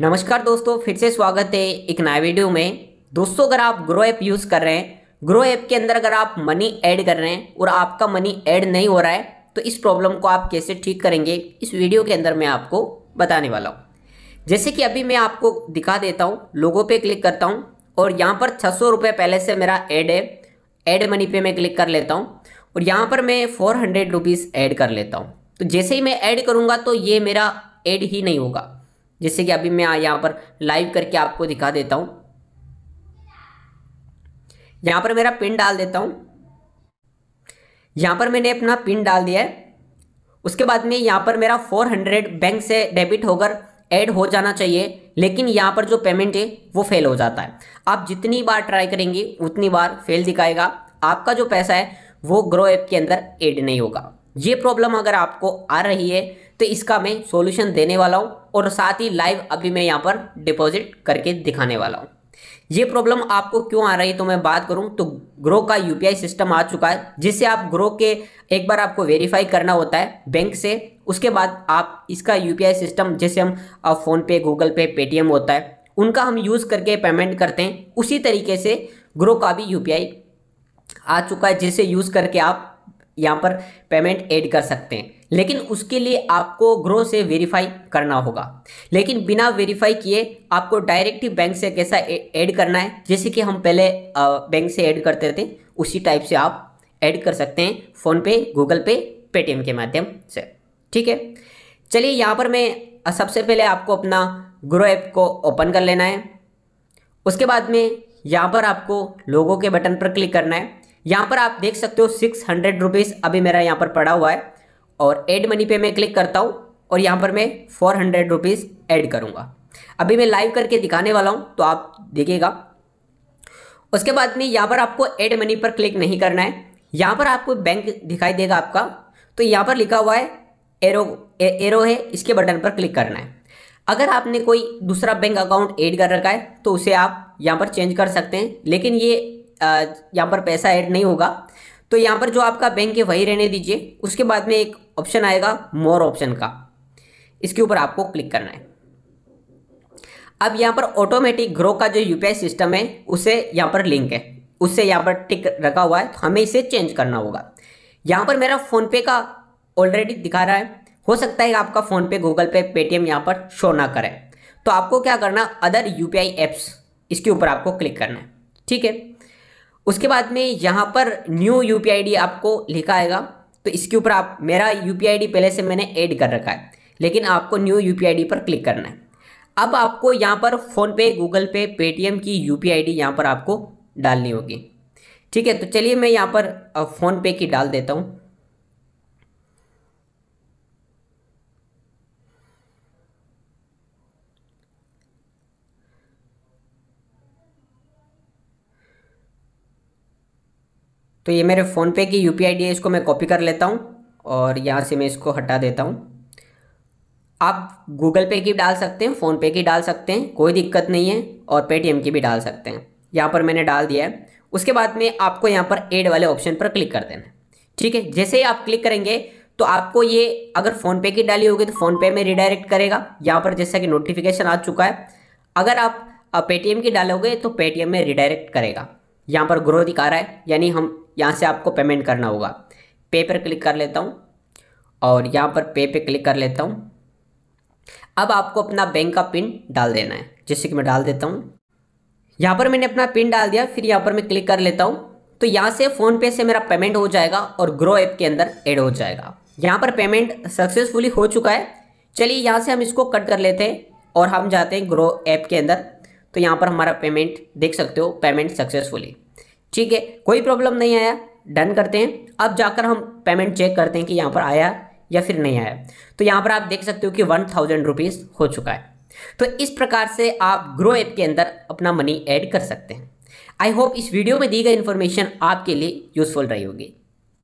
नमस्कार दोस्तों फिर से स्वागत है एक नया वीडियो में दोस्तों अगर आप ग्रो ऐप यूज़ कर रहे हैं ग्रो ऐप के अंदर अगर आप मनी ऐड कर रहे हैं और आपका मनी ऐड नहीं हो रहा है तो इस प्रॉब्लम को आप कैसे ठीक करेंगे इस वीडियो के अंदर मैं आपको बताने वाला हूँ जैसे कि अभी मैं आपको दिखा देता हूँ लोगों पर क्लिक करता हूँ और यहाँ पर छः सौ पहले से मेरा ऐड है ऐड मनी पे मैं क्लिक कर लेता हूँ और यहाँ पर मैं फोर हंड्रेड रुपीज़ ऐड कर लेता हूँ तो जैसे ही मैं ऐड करूँगा तो ये मेरा एड ही नहीं होगा जैसे कि अभी मैं यहाँ पर लाइव करके आपको दिखा देता हूँ यहाँ पर मेरा पिन डाल देता हूँ यहाँ पर मैंने अपना पिन डाल दिया है उसके बाद में यहाँ पर मेरा 400 बैंक से डेबिट होकर ऐड हो जाना चाहिए लेकिन यहाँ पर जो पेमेंट है वो फेल हो जाता है आप जितनी बार ट्राई करेंगे उतनी बार फेल दिखाएगा आपका जो पैसा है वो ग्रो ऐप के अंदर ऐड नहीं होगा ये प्रॉब्लम अगर आपको आ रही है तो इसका मैं सॉल्यूशन देने वाला हूँ और साथ ही लाइव अभी मैं यहाँ पर डिपॉजिट करके दिखाने वाला हूँ ये प्रॉब्लम आपको क्यों आ रही है तो मैं बात करूं तो ग्रो का यूपीआई सिस्टम आ चुका है जिससे आप ग्रो के एक बार आपको वेरीफाई करना होता है बैंक से उसके बाद आप इसका यूपीआई सिस्टम जैसे हम फ़ोन पे गूगल पे पेटीएम होता है उनका हम यूज़ करके पेमेंट करते हैं उसी तरीके से ग्रो का भी यूपीआई आ चुका है जिसे यूज़ करके आप यहाँ पर पेमेंट ऐड कर सकते हैं लेकिन उसके लिए आपको ग्रो से वेरीफाई करना होगा लेकिन बिना वेरीफाई किए आपको डायरेक्ट ही बैंक से कैसा ऐड करना है जैसे कि हम पहले बैंक से ऐड करते थे उसी टाइप से आप ऐड कर सकते हैं फ़ोनपे गूगल पे पेटीएम के माध्यम से ठीक है चलिए यहाँ पर मैं सबसे पहले आपको अपना ग्रो ऐप को ओपन कर लेना है उसके बाद में यहाँ पर आपको लोगों के बटन पर क्लिक करना है यहाँ पर आप देख सकते हो सिक्स हंड्रेड रुपीज़ अभी मेरा यहाँ पर पड़ा हुआ है और एड मनी पे मैं क्लिक करता हूँ और यहाँ पर मैं फोर हंड्रेड रुपीज़ एड करूँगा अभी मैं लाइव करके दिखाने वाला हूँ तो आप देखिएगा उसके बाद में यहाँ पर आपको एड मनी पर क्लिक नहीं करना है यहाँ पर आपको बैंक दिखाई देगा आपका तो यहाँ पर लिखा हुआ है एरो ए, एरो है इसके बटन पर क्लिक करना है अगर आपने कोई दूसरा बैंक अकाउंट ऐड कर रखा है तो उसे आप यहाँ पर चेंज कर सकते हैं लेकिन ये यहाँ पर पैसा ऐड नहीं होगा तो यहाँ पर जो आपका बैंक है वही रहने दीजिए उसके बाद में एक ऑप्शन आएगा मोर ऑप्शन का इसके ऊपर आपको क्लिक करना है अब यहाँ पर ऑटोमेटिक ग्रो का जो यूपीआई सिस्टम है उसे यहाँ पर लिंक है उससे यहाँ पर टिक रखा हुआ है तो हमें इसे चेंज करना होगा यहाँ पर मेरा फ़ोनपे का ऑलरेडी दिखा रहा है हो सकता है आपका फ़ोनपे गूगल पे पेटीएम यहाँ पर शो ना करें तो आपको क्या करना अदर यू पी ऐप्स इसके ऊपर आपको क्लिक करना है ठीक है उसके बाद में यहाँ पर न्यू यू पी आपको लिखा आएगा तो इसके ऊपर आप मेरा यू पी पहले से मैंने ऐड कर रखा है लेकिन आपको न्यू यू पी पर क्लिक करना है अब आपको यहाँ पर फ़ोनपे गूगल पे पेटीएम की यू पी आई यहाँ पर आपको डालनी होगी ठीक है तो चलिए मैं यहाँ पर फ़ोनपे की डाल देता हूँ तो ये मेरे फ़ोनपे की यू पी है इसको मैं कॉपी कर लेता हूँ और यहाँ से मैं इसको हटा देता हूँ आप गूगल पे की डाल सकते हैं फ़ोनपे की डाल सकते हैं कोई दिक्कत नहीं है और पेटीएम की भी डाल सकते हैं यहाँ पर मैंने डाल दिया है उसके बाद में आपको यहाँ पर एड वाले ऑप्शन पर क्लिक कर देना ठीक है जैसे ही आप क्लिक करेंगे तो आपको ये अगर फ़ोनपे की डाली होगी तो फ़ोनपे में रिडायरेक्ट करेगा यहाँ पर जैसा कि नोटिफिकेशन आ चुका है अगर आप पेटीएम की डालोगे तो पेटीएम में रिडायरेक्ट करेगा यहाँ पर ग्रो दिखा रहा है यानी हम यहाँ से आपको पेमेंट करना होगा पे पर क्लिक कर लेता हूँ और यहाँ पर पे पे क्लिक कर लेता हूँ अब आपको अपना बैंक का पिन डाल देना है जैसे कि मैं डाल देता हूँ यहाँ पर मैंने अपना पिन डाल दिया फिर यहाँ पर मैं क्लिक कर लेता हूँ तो यहाँ से फ़ोनपे से मेरा पेमेंट हो जाएगा और ग्रो ऐप के अंदर ऐड हो जाएगा यहाँ पर पेमेंट सक्सेसफुली हो चुका है चलिए यहाँ से हम इसको कट कर लेते हैं और हम जाते हैं ग्रो ऐप के अंदर तो यहाँ पर हमारा पेमेंट देख सकते हो पेमेंट सक्सेसफुली ठीक है कोई प्रॉब्लम नहीं आया डन करते हैं अब जाकर हम पेमेंट चेक करते हैं कि यहाँ पर आया या फिर नहीं आया तो यहाँ पर आप देख सकते हो कि वन थाउजेंड रुपीज़ हो चुका है तो इस प्रकार से आप ग्रो ऐप के अंदर अपना मनी ऐड कर सकते हैं आई होप इस वीडियो में दी गई इन्फॉर्मेशन आपके लिए यूज़फुल रही होगी